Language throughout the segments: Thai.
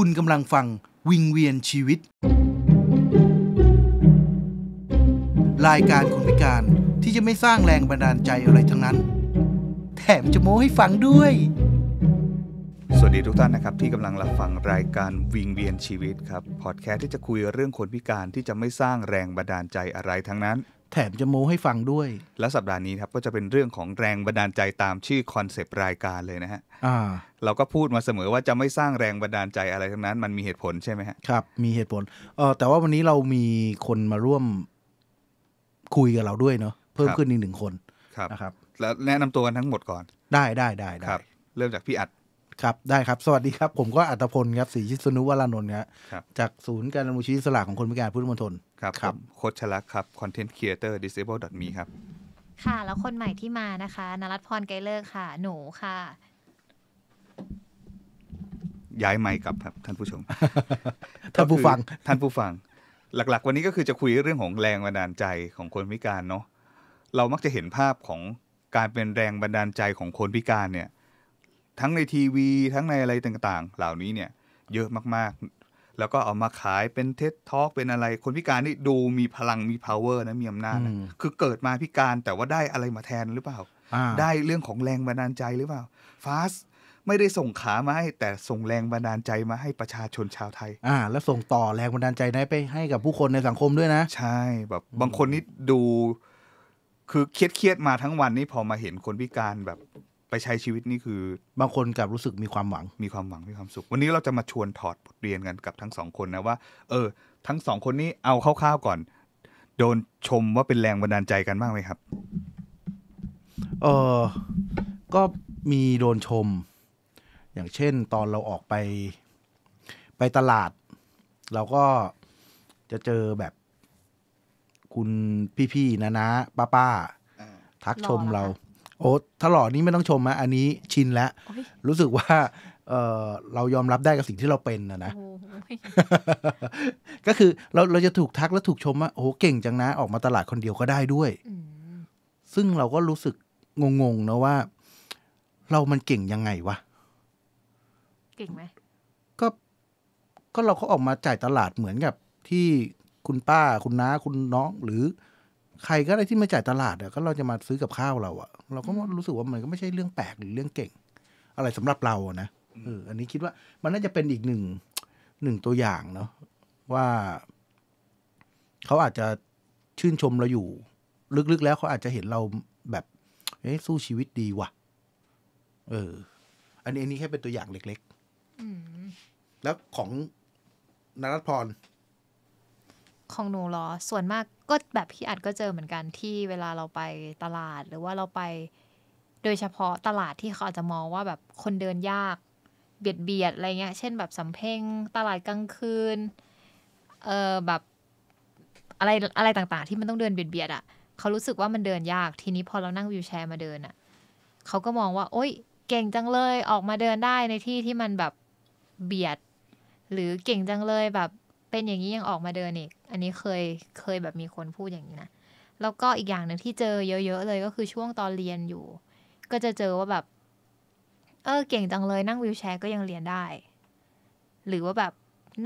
คุณกำลังฟังวิงเวียนชีวิต รายการคนพิการที่จะไม่สร้างแรงบันดาลใจอะไรทั้งนั้น แถมจะโม้ให้ฟังด้วย สวัสดีทุกท่านนะครับ ที่กำลังรับฟังรายการวิงเวียนชีวิตครับพอดแคสต์ที่จะคุยเรื่องคนพิการที่จะไม่สร้างแรงบันดาลใจอะไรทั้งนั้นแถม จะโม้ให้ฟังด้วย แล้วสัปดาห์นี้ครับ ก็จะเป็นเรื่องของแรงบันดาลใจตามชื่อคอนเซปต์รายการเลยนะฮะเราก็พูดมาเสมอว่าจะไม่สร้างแรงบันดาลใจอะไร ทั้งนั้นมันมีเหตุผลใช่ไหมฮะ ครับ มีเหตุผลเออแต่ว่าวันนี้เรามีคนมาร่วมคุยกับเราด้วยเนาะ เพิ่มขึ้นอีกหนึ่งคน ครับนะครับ แล้วแนะนำตัวกันทั้งหมดก่อน ได้ได้ได้ได้เริ่มจากพี่อัดครับ ได้ครับ สวัสดีครับ ผมก็อัตพลครับศรีชิสนุวรานนท์ครับจากศูนย์การดำรงชีวิตสลากของคนพิการพุทธมณฑลครับครับโคชลักครับคอนเทนต์ครีเอเตอร์ดิสเซเบิลดอทมีครับค่ะ แล้วคนใหม่ที่มานะคะนรัตพรไกเลอร์ค่ะ หนูค่ะ ย้ายไมค์กลับครับท่านผู้ชมท่านผู้ฟัง ท่านผู้ฟัง หลักๆวันนี้ก็คือจะคุยเรื่องของแรงบันดาลใจของคนพิการเนาะเรามักจะเห็นภาพของการเป็นแรงบันดาลใจของคนพิการเนี่ยทั้งในทีวี ทั้งในอะไรต่าง ๆ เหล่านี้เนี่ย เยอะมากๆ แล้วก็เอามาขายเป็นเท็ตทอกเป็นอะไรคนพิการนี่ดูมีพลังมี power นะมีอำนาจนะคือเกิดมาพิการแต่ว่าได้อะไรมาแทน หรือเปล่าได้เรื่องของแรงบันดาลใจหรือเปล่าฟาสไม่ได้ส่งขามาให้แต่ส่งแรงบันดาลใจมาให้ประชาชนชาวไทย อ่า แล้วส่งต่อแรงบันดาลใจนั้ไป ให้กับผู้คนในสังคมด้วยนะใช่แบบบางคนนี่ดู คือเครียดเครียดมาทั้งวันนี้พอมาเห็นคนพิการแบบใช้ชีวิตนี่คือ บางคนกับรู้สึกมีความหวัง มีความหวังมีความสุข วันนี้เราจะมาชวนถอดบทเรียนกันกับทั้งสองคนนะว่า เออ ทั้งสองคนนี้เอาคร่าวๆก่อน โดนชมว่าเป็นแรงบันดาลใจกันบ้างไหมครับเออก็มีโดนชม อย่างเช่นตอนเราออกไป ไปตลาด เราก็จะเจอแบบ คุณพี่ๆนะนะป้าๆทักชมเราโอ้ถลอดนี้ไม่ต้องชมมะอันนี้ชินแล้ว รู้สึกว่า เออเรายอมรับได้กับสิ่งที่เราเป็นนะนะ ก็คือ เราเราจะถูกทักและถูกชมว่าโอ้เก่งจังนะออกมาตลาดคนเดียวก็ได้ด้วย ซึ่งเราก็รู้สึก งงๆ นะว่า เรามันเก่งยังไงวะ เก่งไหม ก็ ก็เราก็ออกมาจ่ายตลาดเหมือนกับ ที่คุณป้า คุณน้า คุณน้องหรือใครก็ได้ที่มาจ่ายตลาดอะก็เราจะมาซื้อกับข้าวเราอะเราก็รู้สึกว่ามันก็ไม่ใช่เรื่องแปลกหรือเรื่องเก่ง อะไรสำหรับเราอะนะเออ อันนี้คิดว่ามันน่าจะเป็นอีกหนึ่งหนึ่งตัวอย่างเนาะว่า เขาอาจจะชื่นชมเราอยู่ ลึกๆแล้วเขาอาจจะเห็นเราแบบเอ้สู้ชีวิตดีว่ะ เออ อันนี้อันนี้แค่เป็นตัวอย่างเล็กๆแล้วของนรัตพรของหนูหรอส่วนมากก็แบบพี่อัดก็เจอเหมือนกันที่เวลาเราไปตลาด หรือว่าเราไปโดยเฉพาะตลาดที่เขาจจะมองว่าแบบคนเดินยากเบียดเบียดอะไรเงี้ยเช่นแบบสำเพ็งตลาดกลางคืนเออแบบอะไรอะไรต่าง ๆ ที่มันต้องเดินเบียดเบียดอะ่ะ เขารู้สึกว่ามันเดินยากทีนี้พอเรานั่งวิวแชร์มาเดินอะ่ะเขาก็มองว่าโอ๊ยเก่งจังเลยออกมาเดินได้ในที่ที่มันแบบเบียด หรือเก่งจังเลยแบบเป็นอย่างนี้ยังออกมาเดินอีก อันนี้เคยเคยแบบมีคนพูดอย่างนี้นะ แล้วก็อีกอย่างหนึ่งที่เจอเยอะๆเลยก็คือช่วงตอนเรียนอยู่ ก็จะเจอว่าแบบ เออเก่งจังเลยนั่งวิวแชร์ก็ยังเรียนได้ หรือว่าแบบ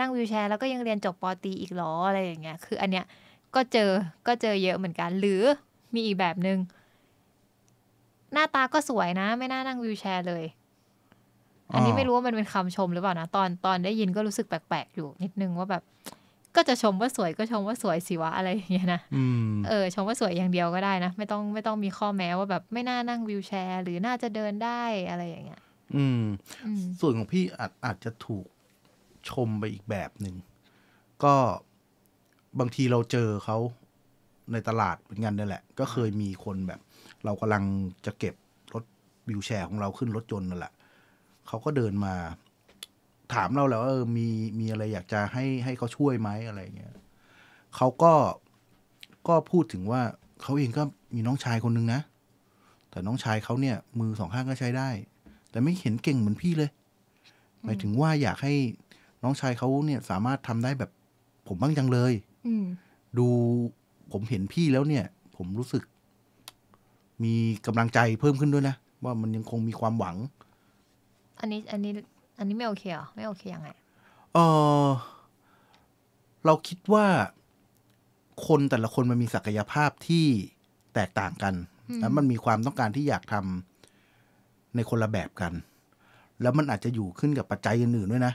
นั่งวิวแชร์แล้วก็ยังเรียนจบปอตีอีกหรออะไรอย่างเงี้ย คืออันเนี้ยก็เจอ ก็เจอเยอะเหมือนกัน หรือมีอีกแบบหนึง่งหน้าตาก็สวยนะไม่น่านั่งวิวแชร์เลยอันนี้ไม่รู้ว่ามันเป็นคำชมหรือเปล่านะตอนตอนได้ยินก็รู้สึกแปลกๆอยู่ นิดนึงว่าแบบ ก็จะชมว่าสวยก็ชมว่าสวยสิวะอะไรอย่างเงี้ยนะเออชมว่าสวยอย่างเดียวก็ได้นะไม่ต้องไม่ต้องมีข้อแม้ว่าแบบไม่น่านั่งวิวแชร์หรือน่าจะเดินได้อะไรอย่างเงี้ยอืม ส่วนของพี่อาจอาจจะถูกชมไปอีกแบบหนึ่งก็บางทีเราเจอเขาในตลาดเหมือนกันนี่แหละ ก็เคยมีคนแบบ เรากำลังจะเก็บรถวิวแชร์ของเราขึ้นรถยนต์นั่นแหละเขาก็เดินมา ถามเราแล้วว่าเออมีมีอะไรอยากจะให้ให้เขาช่วยไหมอะไรเงี้ยเขาก็ก็พูดถึงว่าเขาเองก็มีน้องชายคนนึงนะ แต่น้องชายเขาเนี่ย มือสองข้างก็ใช้ได้ แต่ไม่เห็นเก่งเหมือนพี่เลย หมายถึงว่าอยากให้น้องชายเขาเนี่ยสามารถทำได้แบบ ผมบ้างจังเลย อืดูผมเห็นพี่แล้วเนี่ย ผมรู้สึก มีกำลังใจเพิ่มขึ้นด้วยนะ ว่ามันยังคงมีความหวังอันนี้อันนี้อันนี้ไม่โอเคเหรอไม่โอเคยังไง เออเราคิดว่าคนแต่ละคนมันมีศักยภาพที่แตกต่างกันแล้วมันมีความต้องการที่อยากทำในคนละแบบกัน แล้วมันอาจจะอยู่ขึ้นกับปัจจัยอื่นๆด้วยนะ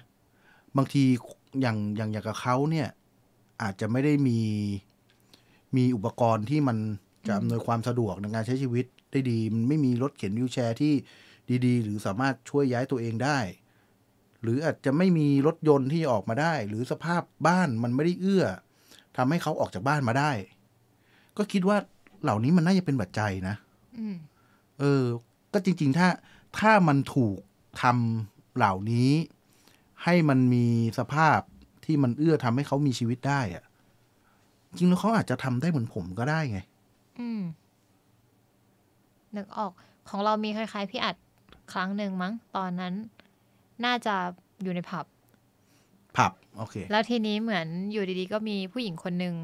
บางทีอย่างอย่างอย่างกับเขาเนี่ย อาจจะไม่ได้มีมีอุปกรณ์ที่มันจะอำนวยความสะดวกในการใช้ชีวิต ได้ดีมันไม่มีรถเข็นวิวแชร์ที่ดี ๆ หรือสามารถช่วยย้ายตัวเองได้ หรืออาจจะไม่มีรถยนต์ที่ออกมาได้ หรือสภาพบ้านมันไม่ได้เอื้อ ทำให้เขาออกจากบ้านมาได้ ก็คิดว่าเหล่านี้มันน่าจะเป็นบัจจัยนะเออ ก็จริง ๆ ถ้าถ้ามันถูกทำเหล่านี้ ให้มันมีสภาพที่มันเอื้อทำให้เขามีชีวิตได้อะจริงแล้วเขาอาจจะทำได้เหมือนผมก็ได้ไง อืมนึกออกของเรามีคล้ายๆ พี่อัดครั้งหนึ่งมั้งตอนนั้น น่าจะอยู่ในผับผับโอเค แล้วทีนี้เหมือนอยู่ดีๆ ก็มีผู้หญิงคนหนึ่ง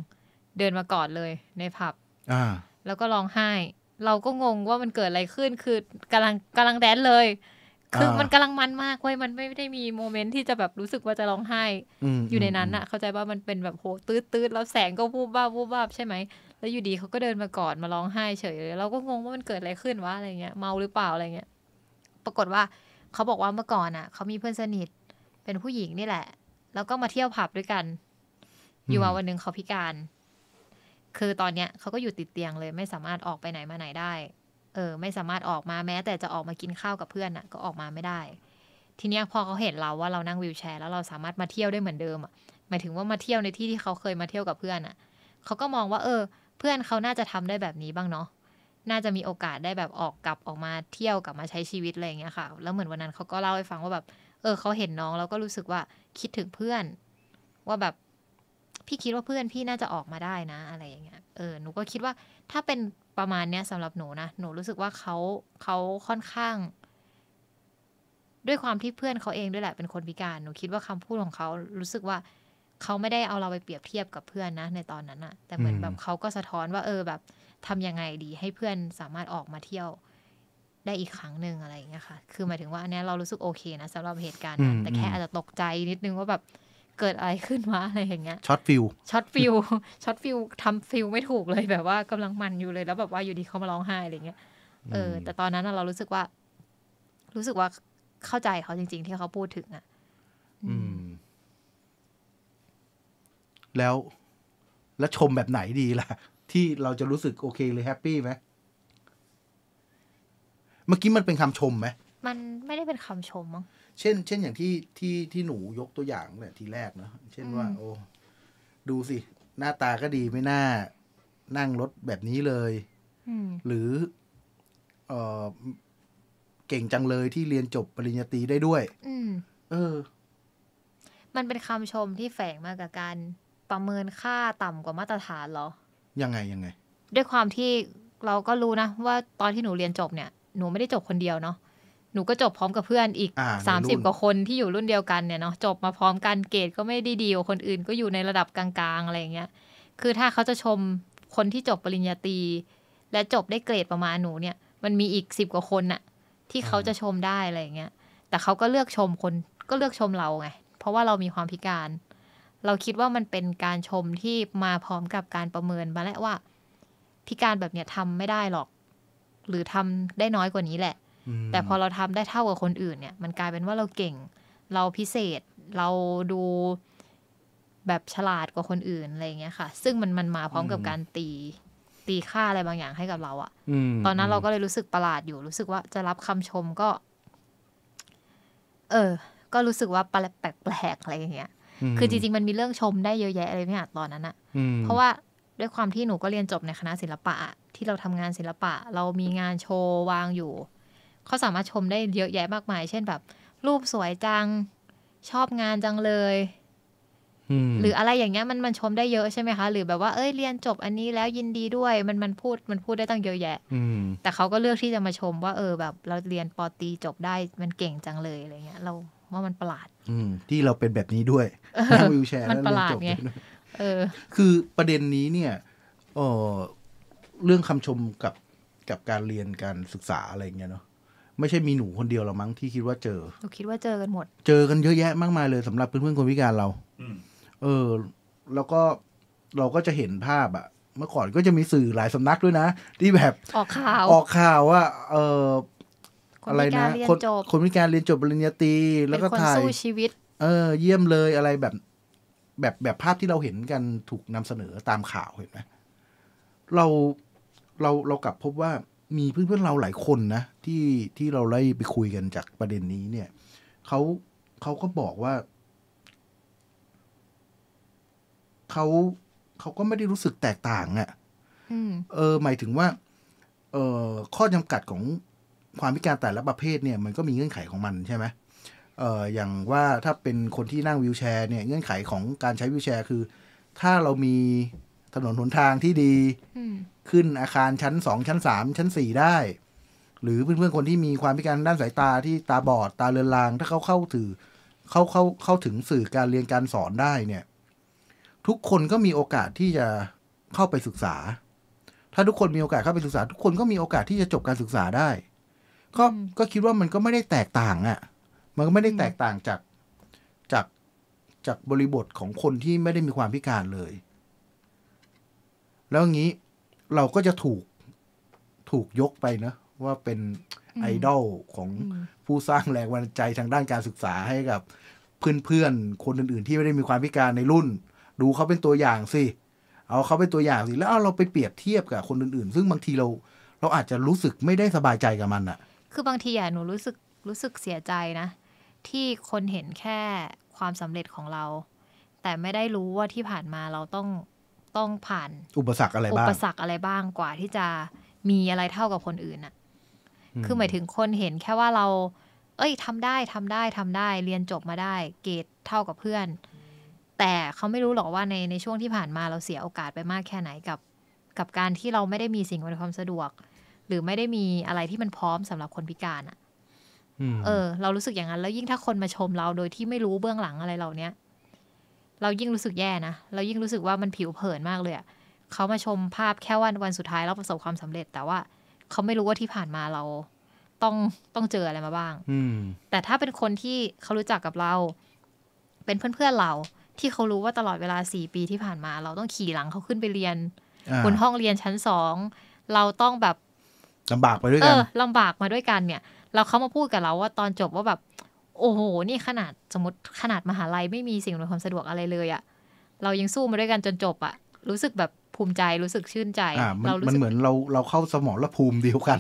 เดินมากอดเลย ในผับ อ่า แล้วก็ร้องไห้ เราก็งงว่ามันเกิดอะไรขึ้น คือกำลังกำลังแดนเลย คือมันกำลังมันมากเว้ยมันไม่ได้มีโมเมนต์ที่จะแบบรู้สึกว่าจะร้องไห้อยู่ในนั้นอะเข้าใจว่ามันเป็นแบบโหตืดตืแล้วแสงก็วูบบ้าวูบบ้าใช่ไหมแล้วอยู่ดีเขาก็เดินมากอดมาร้องไห้เฉยเลยเราก็งงว่ามันเกิดอะไรขึ้นวะอะไรเงี้ย เมาหรือเปล่าอะไรเงี้ยปรากฏว่าเขาบอกว่าเมื่อก่อนอ่ะเขามีเพื่อนสนิทเป็นผู้หญิงนี่แหละ แล้วก็มาเที่ยวผับด้วยกัน อยู่มาวันหนึ่งเขาพิการ คือตอนเนี้ยเขาก็อยู่ติดเตียงเลย ไม่สามารถออกไปไหนมาไหนได้ เออ ไม่สามารถออกมาแม้ แต่จะออกมากินข้าวกับเพื่อนอ่ะ ก็ออกมาไม่ได้ ทีเนี้ยพอเขาเห็นเราว่าเรานั่งวิวแชร์ แล้วเราสามารถมาเที่ยวได้เหมือนเดิมอ่ะหมายถึงว่ามาเที่ยวในที่ที่เขาเคยมาเที่ยวกับเพื่อนอ่ะเขาก็มองว่า เออ เพื่อนเขาน่าจะทำได้แบบนี้บ้างเนาะน่าจะมีโอกาสได้แบบออกกลับออกมาเที่ยวกลับมาใช้ชีวิตอะไรอย่างเงี้ยค่ะ แล้วเหมือนวันนั้นเขาก็เล่าให้ฟังว่าแบบ เออเขาเห็นน้อง แล้วก็รู้สึกว่าคิดถึงเพื่อน ว่าแบบ พี่คิดว่าเพื่อนพี่น่าจะออกมาได้นะอะไรอย่างเงี้ยเออหนูก็คิดว่า ถ้าเป็นประมาณเนี้ยสำหรับหนูนะหนูรู้สึกว่าเขาเขาค่อนข้าง ด้วยความที่เพื่อนเขาเองด้วยแหละเป็นคนพิการหนูคิดว่าคำพูดของเขารู้สึกว่าเขาไม่ได้เอาเราไปเปรียบเทียบกับเพื่อนนะในตอนนั้นอะแต่เหมือนแบบเขาก็สะท้อนว่า เออแบบทำยังไงดี ให้เพื่อนสามารถออกมาเที่ยว ได้อีกครั้งหนึ่งอะไรอย่างเงี้ยค่ะ คือหมายถึงว่า อันนี้เรารู้สึกโอเคนะสำหรับเหตุการณ์นะแต่แค่อาจจะตกใจนิดนึงว่าแบบ เกิดอะไรขึ้นวะอะไรอย่างเงี้ย ช็อตฟิลช็อตฟิลช็อตฟิลทำฟิลไม่ถูกเลยแบบว่ากำลังมันอยู่เลยแล้วแบบว่าอยู่ดีเขามาร้องไห้อะไรเงี้ย เออ แต่ตอนนั้นเรารู้สึกว่า รู้สึกว่าเข้าใจเขาจริงๆ ที่เขาพูดถึงอ่ะอืม แล้วแล้วชมแบบไหนดีล่ะที่เราจะรู้สึกโอเคหรือแฮปปี้ไหม เมื่อกี้มันเป็นคำชมไหม มันไม่ได้เป็นคำชมมั้งเช่น เช่นอย่างที่ที่ที่หนูยกตัวอย่างเนี่ยทีแรกเนาะเช่นว่า โอ้ดูสิ หน้าตาก็ดีไม่น่า นั่งรถแบบนี้เลย หรือเออเก่งจังเลยที่เรียนจบปริญญาตรีได้ด้วยเออ มันเป็นคำชมที่แฝงมากับการประเมินค่าต่ำกว่ามาตรฐานเหรอยังไง ยังไง ด้วยความที่เราก็รู้นะ ว่าตอนที่หนูเรียนจบเนี่ยหนูไม่ได้จบคนเดียวเนาะหนูก็จบพร้อมกับเพื่อนอีกสามสิบกว่าคนที่อยู่รุ่นเดียวกันเนี่ยเนาะจบมาพร้อมกันเกรดก็ไม่ได้ดีกว่าคนอื่นก็อยู่ในระดับกลางๆอะไรอย่างเงี้ยคือถ้าเขาจะชมคนที่จบปริญญาตรี และจบได้เกรดประมาณหนูเนี่ย มันมีอีกสิบกว่าคนน่ะที่เขาจะชมได้อะไรอย่างเงี้ยแต่เขาก็เลือกชมคนก็เลือกชมเราไงเพราะว่าเรามีความพิการเราคิดว่ามันเป็นการชมที่มาพร้อมกับการประเมินมาแล้วว่าพิการแบบเนี้ยทำไม่ได้หรอก หรือทำได้น้อยกว่านี้แหละ แต่พอเราทำได้เท่ากับคนอื่น เนี่ย มันกลายเป็นว่าเราเก่ง เราพิเศษ เราดูแบบฉลาดกว่าคนอื่นอะไรเงี้ยค่ะ ซึ่งมันมันมาพร้อมกับการตีตีค่าอะไรบางอย่างให้กับเราอะตอนนั้นเราก็เลยรู้สึกประหลาดอยู่ รู้สึกว่าจะรับคำชมก็ เออ ก็รู้สึกว่าแปลกๆอะไรเงี้ยคือจริงๆ มันมีเรื่องชมได้เยอะแยะเลยพี่อาจตอนนั้นอะเพราะว่าด้วยความที่หนูก็เรียนจบในคณะศิลปะที่เราทำงานศิลปะ เรามีงานโชว์ วางอยู่ เขาสามารถชมได้เยอะแยะมากมาย เช่นแบบ รูปสวยจังชอบงานจังเลยหรืออะไรอย่างเงี้ยมันมันชมได้เยอะใช่ไหมคะ หรือแบบว่าเอ้ยเรียนจบอันนี้แล้วยินดีด้วยมันมันพูดมันพูดได้ตั้งเยอะแยะแต่เขาก็เลือกที่จะมาชม ว่า เออ แบบ เราเรียนปอตีจบได้ มันเก่งจังเลยอะไรเงี้ยเราว่ามันประหลาด อืที่เราเป็นแบบนี้ด้วยนั่งวิวแชร์ลันเระหลจบไงเออ คือประเด็นนี้เนี่ยเออเรื่องคำชมกับกับการเรียนการศึกษาอะไรอย่างเงี้ยเนาะ ไม่ใช่มีหนูคนเดียวหรอมั้งที่คิดว่าเจอ หนูคิดว่าเจอกันหมด เจอกันเยอะแยะมากมายเลยสำหรับเพื่อนเพื่อนคนพิการเราเออแล้วก็เราก็จะเห็นภาพอะเมื่อก่อนก็จะมีสื่อหลายสำนักด้วยนะ ที่แบบออกข่าว ออกข่าวว่า เอออะไรนะคนคนพิการเรียนจบปริญญาตรีแล้วก็ถ่ายสู้ชีวิต เออ เยี่ยมเลยอะไรแบบแบบแบบภาพที่เราเห็นกันถูกนำเสนอตามข่าวเห็นไหมเราเราเรากลับพบว่ามีเพื่อนเพื่อนเราหลายคนนะที่ที่เราไล่ไปคุยกันจากประเด็นนี้เนี่ยเขาเขาก็บอกว่าเขาเขาก็ไม่ได้รู้สึกแตกต่างอะ่ะเออหมายถึงว่า เออข้อจำกัดของความพิการแต่ละประเภทเนี่ยมันก็มีเงื่อนไขของมันใช่ไหมเอ่ออย่างว่าถ้าเป็นคนที่นั่งวิวแชร์เนี่ยเงื่อนไขของการใช้วิวแชร์ คือ ถ้าเรามีถนนหนทางที่ดีขึ้นอาคารชั้นสองชั้นสามชั้นสี่ได้ หรือเพื่อนๆคนที่มีความพิการด้านสายตาที่ตาบอดตาเลือนราง ถ้าเขาเข้าถือเข้าเข้าเข้าถึงสื่อการเรียนการสอนได้ เนี่ย ทุกคนก็มีโอกาสที่จะเข้าไปศึกษา ถ้าทุกคนมีโอกาสเข้าไปศึกษา ทุกคนก็มีโอกาสที่จะจบการศึกษาได้ก็ ก็คิดว่ามันก็ไม่ได้แตกต่างอะ่ะ มันก็ไม่ได้แตกต่างจาก จาก จากบริบทของคนที่ไม่ได้มีความพิการเลย แล้วงี้เราก็จะถูก ถูกยกไปนะว่าเป็นไอดอลของผู้สร้างแรงบันดาลใจทางด้านการศึกษาให้กับเพื่อน ๆ คนอื่นๆ ที่ไม่ได้มีความพิการในรุ่น ดูเขาเป็นตัวอย่างสิ เอาเขาเป็นตัวอย่างสิ แล้วเอาเราไปเปรียบเทียบกับ คนอื่นๆ ซึ่งบางทีเรา เราอาจจะรู้สึกไม่ได้สบายใจกับมันอ่ะคือบางทีอะหนูรู้สึกรู้สึกเสียใจนะ ที่คนเห็นแค่ความสำเร็จของเรา แต่ไม่ได้รู้ว่าที่ผ่านมาเราต้องต้องผ่าน อุปสรรคอะไรบ้างอุปสรรคอะไรบ้างกว่าที่จะมีอะไรเท่ากับคนอื่นน่ะคือหมายถึงคนเห็นแค่ว่าเราเอ้ยทำได้ทำได้ทำได้ เรียนจบมาได้ เกรดเท่ากับเพื่อน แต่เขาไม่รู้หรอกว่าในในช่วงที่ผ่านมาเราเสียโอกาสไปมากแค่ไหนกับ กับการที่เราไม่ได้มีสิ่งอำนวยความสะดวกหรือไม่ได้มีอะไรที่มันพร้อมสำหรับคนพิการอ่ะเออ เรารู้สึกอย่างนั้น แล้วยิ่งถ้าคนมาชมเรา โดยที่ไม่รู้เบื้องหลังอะไรเราเนี้ยเรายิ่งรู้สึกแย่นะเรายิ่งรู้สึกว่ามันผิวเผินมากเลยอ่ะเขามาชมภาพแค่วัน วันสุดท้ายเราประสบความสำเร็จ แต่ว่าเขาไม่รู้ว่าที่ผ่านมาเรา ต้องต้องเจออะไรมาบ้าง อืแต่ถ้าเป็นคนที่เขารู้จักกับเรา เป็นเพื่อนๆเราที่เขารู้ว่าตลอดเวลาสี่ปีที่ผ่านมา เราต้องขี่หลังเขาขึ้นไปเรียนบนห้องเรียนชั้นสองเราต้องแบบลำบากไปด้วยกันเออลำบากมาด้วยกันเนี่ย เราเขามาพูดกับเราว่าตอนจบว่าแบบ โอ้โห นี่ขนาดสมมติขนาดมหาลัยไม่มีสิ่งอำนวยความสะดวกอะไรเลยอะ เรายังสู้มาด้วยกันจนจบอะ รู้สึกแบบภูมิใจ รู้สึกชื่นใจ อ่ามันมันเหมือนเราเราเข้าสมองและภูมิเดียวกัน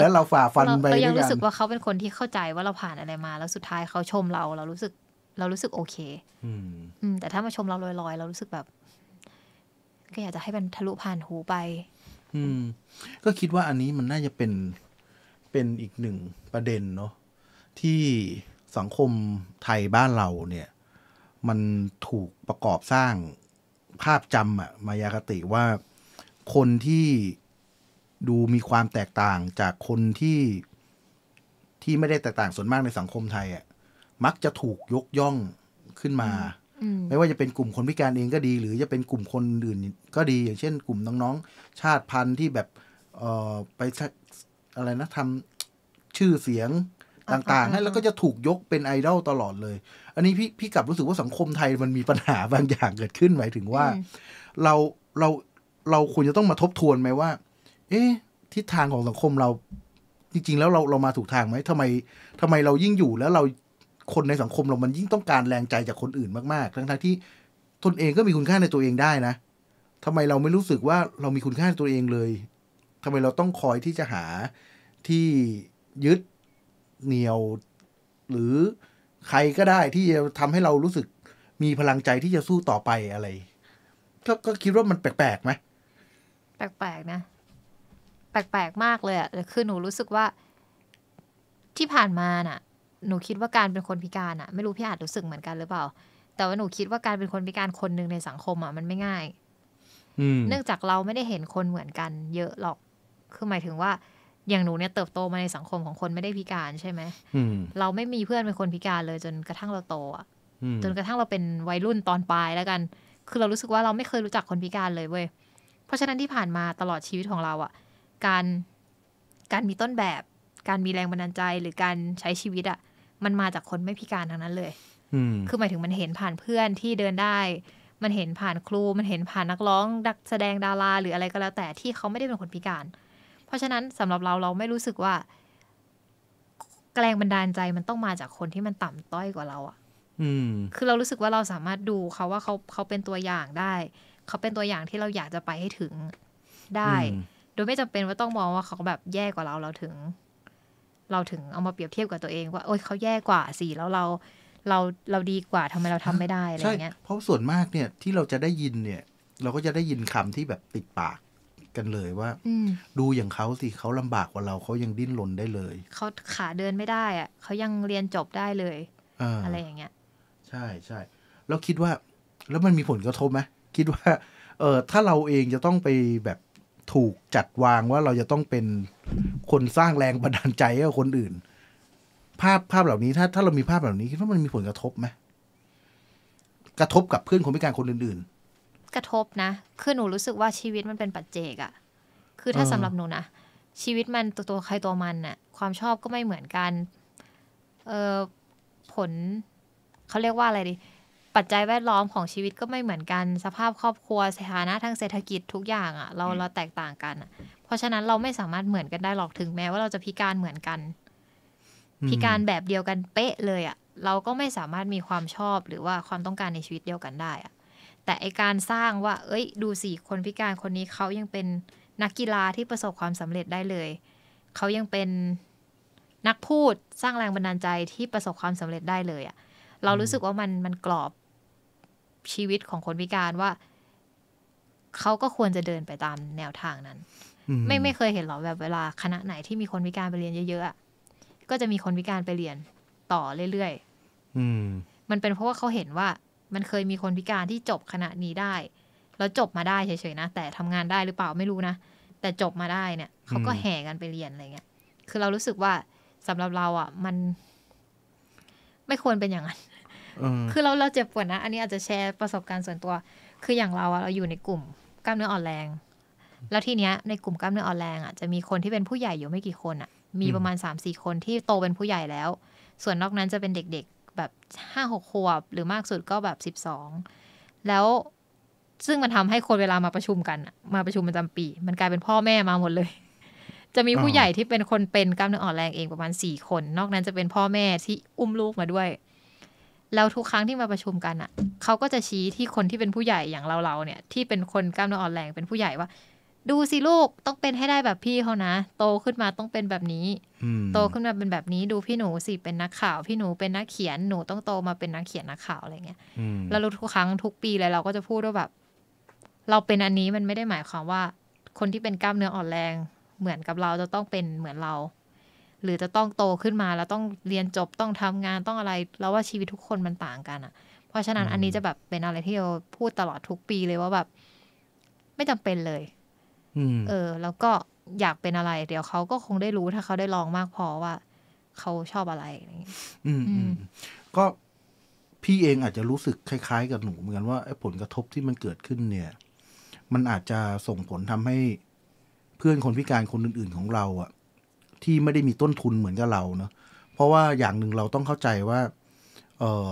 แล้วเราฝ่าฟันไปด้วยกันเรายังรู้สึกว่าเขาเป็นคนที่เข้าใจว่าเราผ่านอะไรมา แล้วสุดท้ายเขาชมเรา เรารู้สึกเรารู้สึกโอเค อืมแต่ถ้ามาชมเราลอยๆ เรารู้สึกแบบ ก็อยากจะให้มันทะลุผ่านหูไปอืมก็คิดว่าอันนี้มันน่าจะเป็นเป็นอีกหนึ่งประเด็นเนาะที่สังคมไทยบ้านเราเนี่ย มันถูกประกอบสร้างภาพจำอะมายาคติว่าคนที่ดูมีความแตกต่างจากคนที่ที่ไม่ได้แตกต่างส่วนมากในสังคมไทยอะมักจะถูกยกย่องขึ้นมาไม่ว่าจะเป็นกลุ่มคนพิการเองก็ดีหรือจะเป็นกลุ่มคนอื่นก็ดีอย่างเช่นกลุ่มน้อง ๆ ชาติพันธุ์ที่แบบเออไปอะไรนะทำชื่อเสียงต่าง ๆ ให้แล้วก็จะถูกยกเป็นไอดอลตลอดเลย อันนี้พี่พี่กลับรู้สึกว่าสังคมไทยมันมีปัญหาบางอย่างเกิดขึ้นหมายถึงว่า เราเราเราควรจะต้องมาทบทวนไหมว่า เอ๊ะทิศทางของสังคมเราจริงๆแล้วเราเรามาถูกทางไหมทำไมทำไมเรายิ่งอยู่แล้วเราคนในสังคมเรามันยิ่งต้องการแรงใจจากคนอื่นมากๆ ทั้งๆที่ตนเองก็มีคุณค่าในตัวเองได้นะทำไมเราไม่รู้สึกว่าเรามีคุณค่าในตัวเองเลย ทำไมเราต้องคอยที่จะหาที่ยึด เหนียว หรือใครก็ได้ที่จะทำให้เรารู้สึกมีพลังใจที่จะสู้ต่อไปอะไร ก็ก็คิดว่ามันแปลกๆไหม แปลกๆนะ แปลกๆ มากเลยอะ่ะคือหนูรู้สึกว่าที่ผ่านมาน่ะหนูคิดว่าการเป็นคนพิการอะไม่รู้พี่อาจรู้สึกเหมือนกันหรือเปล่า แต่ว่าหนูคิดว่าการเป็นคนพิการคนหนึ่งในสังคมอะมันไม่ง่ายเนื่องจากเราไม่ได้เห็นคนเหมือนกันเยอะหรอกคือหมายถึงว่า อย่างหนูเนี่ยเติบโตมาในสังคมของคนไม่ได้พิการใช่ไหมเราไม่มีเพื่อนเป็นคนพิการเลย จนกระทั่งเราโตอ่ะจนกระทั่งเราเป็นวัยรุ่นตอนปลายแล้วกันคือเรารู้สึกว่าเราไม่เคยรู้จักคนพิการเลยเว้ยเพราะฉะนั้นที่ผ่านมาตลอดชีวิตของเราอ่ะ การการมีต้นแบบ การมีแรงบันดาลใจ หรือการใช้ชีวิตอ่ะมันมาจากคนไม่พิการทั้งนั้นเลย คือ หมายถึงมันเห็นผ่านเพื่อนที่เดินได้ มันเห็นผ่านครู มันเห็นผ่านนักร้องดักแสดงดารา หรืออะไรก็แล้ว แต่ที่เขาไม่ได้เป็นคนพิการ เพราะฉะนั้นสำหรับเราเราไม่รู้สึกว่าแรงบันดาลใจมันต้องมาจากคนที่มันต่ำต้อยกว่าเราอะคือเรารู้สึกว่าเราสามารถดูเขาว่าเขาเขาเป็นตัวอย่างได้ เขาเป็นตัวอย่างที่เราอยากจะไปให้ถึงได้ โดยไม่จำเป็นว่าต้องมองว่าเขาแบบแย่กว่าเราเราถึงเราถึงเอามาเปรียบเทียบกับตัวเองว่าโอ๊ยเขาแย่กว่าสิแล้วเราเรา เราดีกว่าทำไมเราทำไม่ได้อะไรเงี้ยเพราะส่วนมากเนี่ยที่เราจะได้ยินเนี่ย เราก็จะได้ยินคำที่แบบติดปากกันเลยว่าดูอย่างเขาสิเขาลำบากกว่าเราเขายังดิ้นรนได้เลยเขาขาเดินไม่ได้อะเขายังเรียนจบได้เลยออะไรอย่างเงี้ยใช่ใช่แล้วคิดว่า แล้วมันมีผลกระทบไหมคิดว่าเออถ้าเราเองจะต้องไปแบบถูกจัดวางว่าเราจะต้องเป็นคนสร้างแรงบันดาลใจให้กับคนอื่น ภาพภาพเหล่านี้ถ้าถ้าเรามีภาพแบบนี้คิดว่ามันมีผลกระทบไหมกระทบกับเพื่อนคนพิการคนอื่นๆ กระทบนะคือหนูรู้สึกว่าชีวิตมันเป็นปัจเจกอะคือถ้าสำหรับหนูนะ ชีวิตมันตัวตัวใครตัวมันน่ะ ความชอบก็ไม่เหมือนกัน เออผลเขาเรียกว่าอะไรดีปัจจัยแวดล้อมของชีวิตก็ไม่เหมือนกัน สภาพครอบครัวสถานะทางเศรษฐกิจทุกอย่างอะ่ะเราเราแตกต่างกันอะ่ะ เพราะฉะนั้นเราไม่สามารถเหมือนกันได้หรอกถึงแม้ว่าเราจะพิการเหมือนกัน พิการแบบเดียวกันเป๊ะเลยอะ่ะเราก็ไม่สามารถมีความชอบหรือว่าความต้องการในชีวิตเดียวกันได้อะ่ะแต่ไอการสร้างว่า เอ้ย ดูสิคนพิการคนนี้เขายังเป็นนักกีฬาที่ประสบความสำเร็จได้เลยเขายังเป็นนักพูดสร้างแรงบันดาลใจที่ประสบความสำเร็จได้เลยอะ่ะเรารู้สึกว่ามันมันกรอบชีวิตของคนพิการว่าเขาก็ควรจะเดินไปตามแนวทางนั้น ไม่ไม่เคยเห็นหรอแบบเวลาคณะไหนที่มีคนพิการไปเรียนเยอะๆก็จะมีคนพิการไปเรียนต่อเรื่อยๆมันเป็นเพราะว่าเขาเห็นว่า มันเคยมีคนพิการที่จบคณะนี้ได้แล้วจบมาได้เฉยๆนะแต่ทำงานได้หรือเปล่าไม่รู้นะแต่จบมาได้เนี่ยเขาก็แห่กันไปเรียนอะไรเงี้ยคือเรารู้สึกว่าสำหรับเราอ่ะมันไม่ควรเป็นอย่างนั้นคือเราเราเจ็บปวดนะ อันนี้อาจจะแชร์ประสบการณ์ส่วนตัว คืออย่างเราอะเราอยู่ในกลุ่มกล้ามเนื้ออ่อนแรง แล้วทีเนี้ยในกลุ่มกล้ามเนื้ออ่อนแรงอะจะมีคนที่เป็นผู้ใหญ่อยู่ไม่กี่คนอะ มีประมาณสามสี่คนที่โตเป็นผู้ใหญ่แล้ว ส่วนนอกนั้นจะเป็นเด็ก ๆแบบห้าหกขวบ หรือมากสุดก็แบบสิบสอง แล้วซึ่งมันทำให้คนเวลามาประชุมกัน มาประชุมประจำปี มันกลายเป็นพ่อแม่มาหมดเลย จะมีผู้ใหญ่ที่เป็นคนเป็นกล้ามเนื้ออ่อนแรงเองประมาณสี่คน นอกนั้นจะเป็นพ่อแม่ที่อุ้มลูกมาด้วยแล้วทุกครั้งที่มาประชุมกันอะ่ะเขาก็จะชี้ที่คนที่เป็นผู้ใหญ่อย่างเราเราเนี่ย ที่เป็นคนกล้ามเนื้ออ่อนแรงเป็นผู้ใหญ่ว่า ดูสิลูกต้องเป็นให้ได้แบบพี่เขานะ โตขึ้นมาต้องเป็นแบบนี้ โตขึ้นมาเป็นแบบนี้ดูพี่หนูสิเป็นนักข่าวพี่หนูเป็นนักเขียน หนูต้องโตมาเป็นนักเขียนนักข่าวอะไรเงี้ยแล้วทุกครั้งทุกปีเลยเราก็จะพูดว่าแบบ เราเป็นอันนี้มันไม่ได้หมายความว่า คนที่เป็นกล้ามเนื้ออ่อนแรง เหมือนกับเราจะต้องเป็นเหมือนเราหรือจะต้องโตขึ้นมาแล้วต้องเรียนจบต้องทำงานต้องอะไร แล้วว่าชีวิตทุกคนมันต่างกันอะ่ะ เพราะฉะนั้นอันนี้จะแบบเป็นอะไรที่เราพูดตลอดทุกปีเลยว่าแบบไม่จำเป็นเลยเออ แล้วก็อยากเป็นอะไร เดี๋ยวเขาก็คงได้รู้ถ้าเขาได้ลองมากพอว่าเขาชอบอะไรออืมก็พี่เองอาจจะรู้สึกคล้าย ๆ กับหนูเหมือนกันว่าผลกระทบที่มันเกิดขึ้นเนี่ย มันอาจจะส่งผลทำให้ เพื่อนคนพิการคนอื่นๆของเราอะ่ะที่ไม่ได้มีต้นทุนเหมือนกับเราเนาะเพราะว่าอย่างหนึ่งเราต้องเข้าใจว่า เออ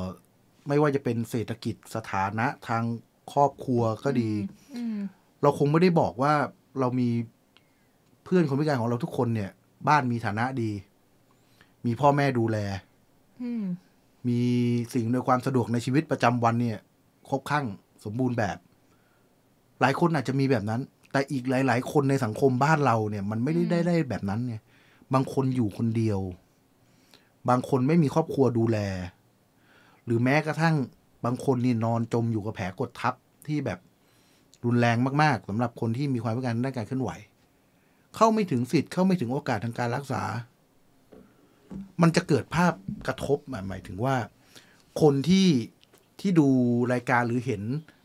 ไม่ว่าจะเป็นเศรษฐกิจสถานะทางครอบครัวก็ดี เราคงไม่ได้บอกว่าเรามีเพื่อนคนพิการของเราทุกคนเนี่ย บ้านมีฐานะดี มีพ่อแม่ดูแล มีสิ่งโดยความสะดวกในชีวิตประจำวันเนี่ย ครบข้างสมบูรณ์แบบ หลายคนอาจจะมีแบบนั้น แต่อีกหลาย ๆ คนในสังคมบ้านเราเนี่ย มันไม่ได้ได้แบบนั้นเนี่ยบางคนอยู่คนเดียว บางคนไม่มีครอบครัวดูแล หรือแม้กระทั่งบางคนนี่นอนจมอยู่กับแผลกดทับที่แบบรุนแรงมากๆ สำหรับคนที่มีความพิการด้านการเคลื่อนไหว เข้าไม่ถึงสิทธิ์เข้าไม่ถึงโอกาสทางการรักษา มันจะเกิดภาพกระทบหมายถึงว่า คนที่ที่ดู รายการ หรือเห็น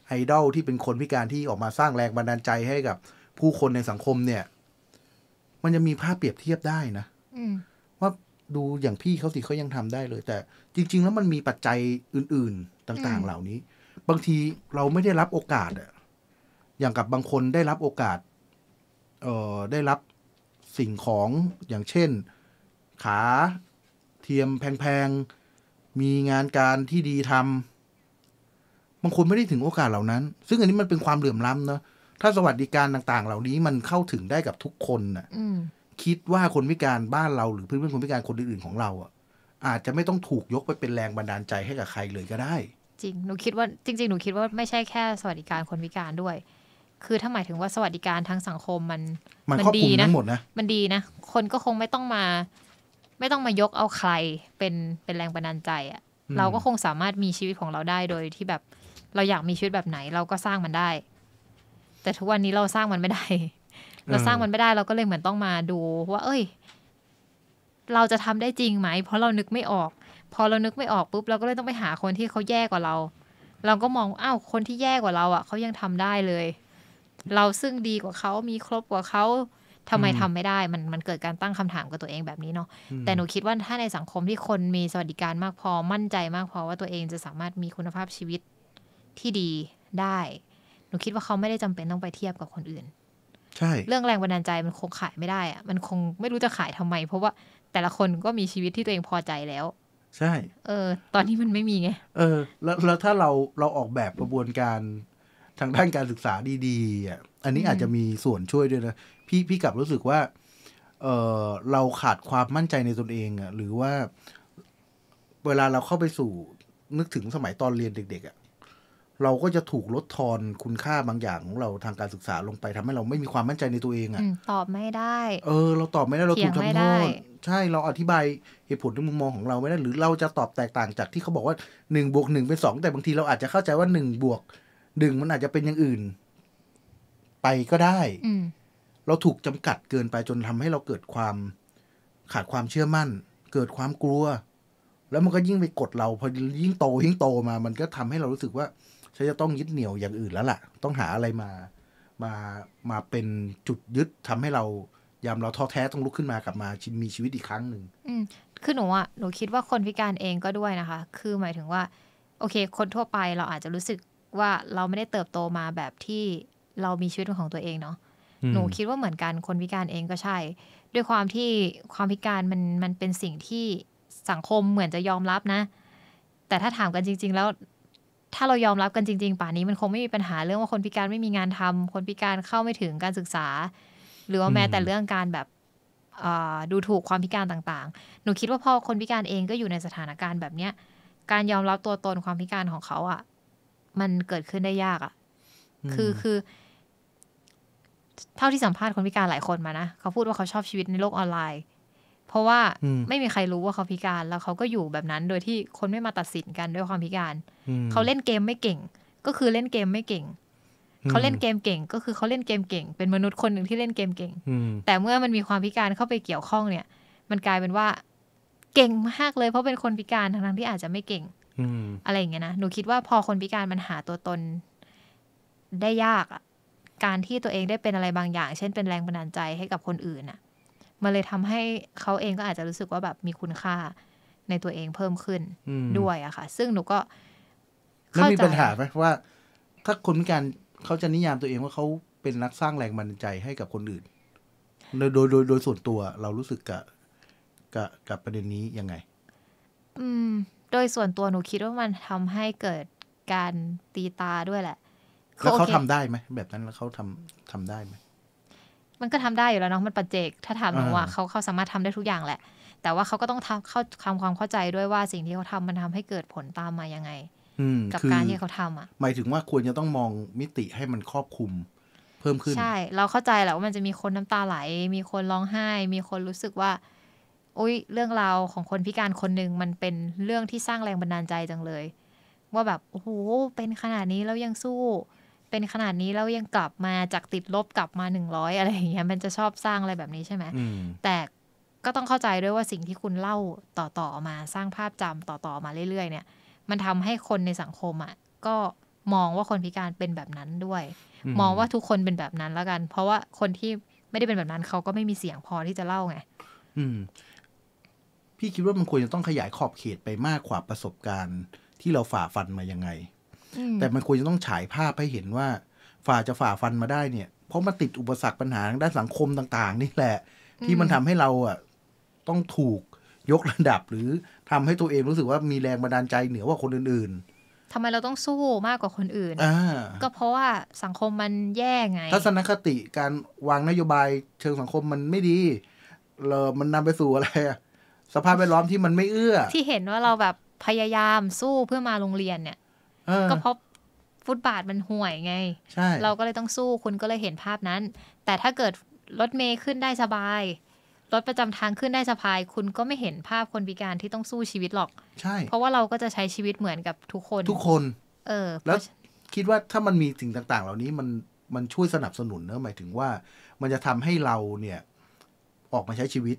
ไอดอลที่เป็นคนพิการที่ออกมาสร้างแรงบันดาลใจให้กับ ผู้คนในสังคมเนี่ยมันจะมีภาพเปรียบเทียบได้นะว่าดูอย่างพี่เขาสิเขายังทำได้เลย แต่จริง ๆ แล้วมันมีปัจจัยอื่น ๆต่าง ๆ เหล่านี้ บางทีเราไม่ได้รับโอกาสอะอย่างกับบางคนได้รับโอกาส เอ่อได้รับสิ่งของอย่างเช่น ขา เทียมแพง ๆ มีงานการที่ดีทำ บางคนไม่ได้ถึงโอกาสเหล่านั้น ซึ่งอันนี้มันเป็นความเหลื่อมล้ำเนาะถ้าสวัสดิการต่างๆ เหล่านี้มันเข้าถึงได้กับทุกคนน่ะคิดว่าคนพิการบ้านเราหรือเพื่อนเพื่อนคนพิการคนอื่นๆของเราอ่ะอาจจะไม่ต้องถูกยกไปเป็นแรงบันดาลใจให้กับใครเลยก็ได้จริงหนูคิดว่าจริง ๆ หนูคิดว่าไม่ใช่แค่สวัสดิการคนพิการด้วย คือถ้าหมายถึงว่าสวัสดิการทางสังคมมันมันดีทั้งหมดนะ มันดีนะคนก็คงไม่ต้องมา ไม่ต้องมายกเอาใครเป็นเป็นแรงบันดาลใจอ่ะ เราก็คงสามารถมีชีวิตของเราได้ โดยที่แบบเราอยากมีชีวิตแบบไหนเราก็สร้างมันได้แต่ทุกวันนี้เราสร้างมันไม่ได้ เราสร้างมันไม่ได้ เราก็เลยเหมือนต้องมาดูว่า เอ้ย เราจะทำได้จริงไหมเพราะเรานึกไม่ออก พอเรานึกไม่ออกปุ๊บเราก็เลยต้องไปหาคนที่เขาแย่กว่าเรา เราก็มองอ้าวคนที่แย่กว่าเราอะ่ะเขายังทำได้เลย เราซึ่งดีกว่าเขามีครบกว่าเขาทำไมทำไม่ได้ มันมันเกิดการตั้งคำถามกับตัวเองแบบนี้เนาะแต่หนูคิดว่าถ้าในสังคมที่คนมีสวัสดิการมากพอมั่นใจมากพอว่าตัวเองจะสามารถมีคุณภาพชีวิตที่ดีได้นูคิดว่าเขาไม่ได้จำเป็นต้องไปเทียบกับคนอื่น ใช่ เรื่องแรงบันดาลใจมันคงขายไม่ได้อะมันคงไม่รู้จะขายทำไม เพราะว่าแต่ละคนก็มีชีวิตที่ตัวเองพอใจแล้ว ใช่ เออ ตอนนี้มันไม่มีไงเออแล้วแล้วถ้าเราเราออกแบบกระบวนการทางด้านการศึกษาดีๆอ่ะ อันนี้อาจจะมีส่วนช่วยด้วยนะ พี่พี่กลับรู้สึกว่าเออเราขาดความมั่นใจในตนเอง อ่ะ หรือว่า เวลาเราเข้าไปสู่นึกถึงสมัยตอนเรียนเด็กๆอ่ะเราก็จะถูกลดทอนคุณค่าบางอย่างของเราทางการศึกษาลงไปทำให้เราไม่มีความมั่นใจในตัวเองอะ่ะตอบไม่ได้ เออเราตอบไม่ได้เราถูกทำโทษใช่เราอธิบายเหตุผลในมุมมองของเราไม่ได้หรือเราจะตอบแตกต่างจากที่เขาบอกว่า1นึบวกหนึ่งเป็นสองแต่บางทีเราอาจจะเข้าใจว่าหนึ่งบวกหนึ่งมันอาจจะเป็นอย่างอื่น ไปก็ได้เราถูกจำกัดเกินไปจนทำให้เราเกิดความขาดความเชื่อมั่น เกิดความกลัว แล้วมันก็ยิ่งไปกด เราพอยิ่งโตยิ่งโตมา มันก็ทำให้เรารู้สึกว่าฉันจะต้องยึดเหนี่ยวอย่างอื่นแล้วล่ะ ต้องหาอะไรมา มามาเป็นจุดยึดทำให้เรายามเราท้อแท้ต้องลุกขึ้นมากลับมามีชีวิตอีกครั้งหนึ่งอืมคือหนูอะหนูคิดว่าคนพิการเองก็ด้วยนะคะ คือหมายถึงว่า โอเค คนทั่วไปเราอาจจะรู้สึกว่าเราไม่ได้เติบโตมาแบบที่เรามีชีวิตของตัวเองเนาะหนูคิดว่าเหมือนกันคนพิการเองก็ใช่ ด้วยความที่ความพิการมันมันเป็นสิ่งที่สังคมเหมือนจะยอมรับนะ แต่ถ้าถามกันจริง ๆแล้วถ้าเรายอมรับกันจริงๆ ป่านนี้มันคงไม่มีปัญหาเรื่องว่าคนพิการไม่มีงานทำ คนพิการเข้าไม่ถึงการศึกษา หรือว่าแม้แต่เรื่องการแบบดูถูกความพิการต่าง ๆ หนูคิดว่าพอคนพิการเองก็อยู่ในสถานการณ์แบบเนี้ยการยอมรับตัวตนความพิการของเขาอะ่ะ มันเกิดขึ้นได้ยากอะ่ะ คือคือ เท่าที่สัมภาษณ์คนพิการหลายคนมานะเขาพูดว่าเขาชอบชีวิตในโลกออนไลน์เพราะว่าไม่มีใครรู้ว่าเขาพิการ แล้วเขาก็อยู่แบบนั้นโดยที่คนไม่มาตัดสินกันด้วยความพิการเขาเล่นเกมไม่เก่ง ก็คือเล่นเกมไม่เก่งเขาเล่นเกมเก่ง ก็คือเขาเล่นเกมเก่งเป็นมนุษย์คนหนึ่งที่เล่นเกมเก่งแต่เมื่อมันมีความพิการเข้าไปเกี่ยวข้องเนี่ย มันกลายเป็นว่าเก่งมากเลย เพราะเป็นคนพิการทั้งที่อาจจะไม่เก่งอะไรอย่างเงี้ยนะหนูคิดว่าพอคนพิการมันหาตัวตน ได้ยากอะการที่ตัวเองได้เป็นอะไรบางอย่าง เช่นเป็นแรงบันดาลใจให้กับคนอื่นอะมันเลยทำให้เขาเองก็อาจจะรู้สึกว่าแบบมีคุณค่าในตัวเองเพิ่มขึ้น ด้วยอะค่ะ ซึ่งหนูก็แล้วมีปัญหาไหมว่า ถ้าคนพิการเขาจะนิยามตัวเองว่าเขาเป็นนักสร้างแรงบันดาลใจให้กับคนอื่นโดยโดยโดยส่วนตัวเรารู้สึกกับกับกับประเด็นนี้ยังไง อืม โดยส่วนตัวหนูคิดว่ามันทำให้เกิดการตีตาด้วยแหละแล้วเขาทำได้ไหมแบบนั้นแล้วเขาทำทำได้ไหมมันก็ทำได้อยู่แล้วเนาะมันปัจเจก ถ้าถามหนูว่าเขาเขาสามารถทำได้ทุกอย่างแหละ แต่ว่าเขาก็ต้องทำเข้าทำความเข้าใจด้วยว่าสิ่งที่เขาทำมันทำให้เกิดผลตามมายังไง กับการที่เขาทำอ่ะหมายถึงว่าควรจะต้องมองมิติให้มันครอบคลุม เพิ่มขึ้นใช่ เราเข้าใจแหละว่ามันจะมีคนน้ำตาไหล มีคนร้องไห้ มีคนรู้สึกว่าอุ้ยเรื่องราวของคนพิการคนหนึ่งมันเป็นเรื่องที่สร้างแรงบันดาลใจจังเลย ว่าแบบโอ้โหเป็นขนาดนี้แล้วยังสู้เป็นขนาดนี้แล้วยังกลับมาจากติดลบกลับมาหนึ่งร้อยอะไรอย่างเงี้ยมันจะชอบสร้างอะไรแบบนี้ใช่ไหมแต่ก็ต้องเข้าใจด้วยว่าสิ่งที่คุณเล่าต่อต่อมาสร้างภาพจำต่ออมาเรื่อยๆ เนี่ย มันทำให้คนในสังคมอะ่ะก็มองว่าคนพิการเป็นแบบนั้นด้วย มองว่าทุกคนเป็นแบบนั้น แล้วกัน เพราะว่าคนที่ไม่ได้เป็นแบบนั้นเขาก็ไม่มีเสียงพอที่จะเล่าไงอืมพี่คิดว่ามันควรจะต้องขยายขอบเขตไปมากกว่าประสบการณ์ ที่เราฝ่าฟันมายังไงแต่มันควรจะต้องฉายภาพให้เห็นว่าฝ่าจะฝ่าฟันมาได้เนี่ย เพราะมันติดอุปสรรคปัญหาด้านสังคมต่าง ๆ นี่แหละ ที่มันทำให้เราอ่ะต้องถูก ยกระดับ หรือทำให้ตัวเองรู้สึกว่ามีแรงบันดาลใจ เหนือกว่าคนอื่น ๆทำไมเราต้องสู้มากกว่าคนอื่นก็เพราะว่าสังคมมันแย่ไงทัศนคติการวางนโยบายเชิงสังคมมันไม่ดีเรามันนำไปสู่อะไรสภาพแวดล้อมที่มันไม่เอื้อ ที่เห็นว่าเราแบบพยายามสู้เพื่อมาโรงเรียนเนี่ยก็เพราะฟุตบาทมันห่วยไงเราก็เลยต้องสู้คุณก็เลยเห็นภาพนั้น แต่ถ้าเกิดรถเมย์ขึ้นได้สบาย รถประจำทางขึ้นได้สบาย คุณก็ไม่เห็นภาพคนพิการที่ต้องสู้ชีวิตหรอก ใช่ เพราะว่าเราก็จะใช้ชีวิตเหมือนกับทุกคน ทุกคน เออ แล้วคิดว่าถ้ามันมีสิ่งต่าง ๆ เหล่านี้มันมันช่วยสนับสนุนเนอะหมายถึงว่า มันจะทำให้เราเนี่ย ออกมาใช้ชีวิต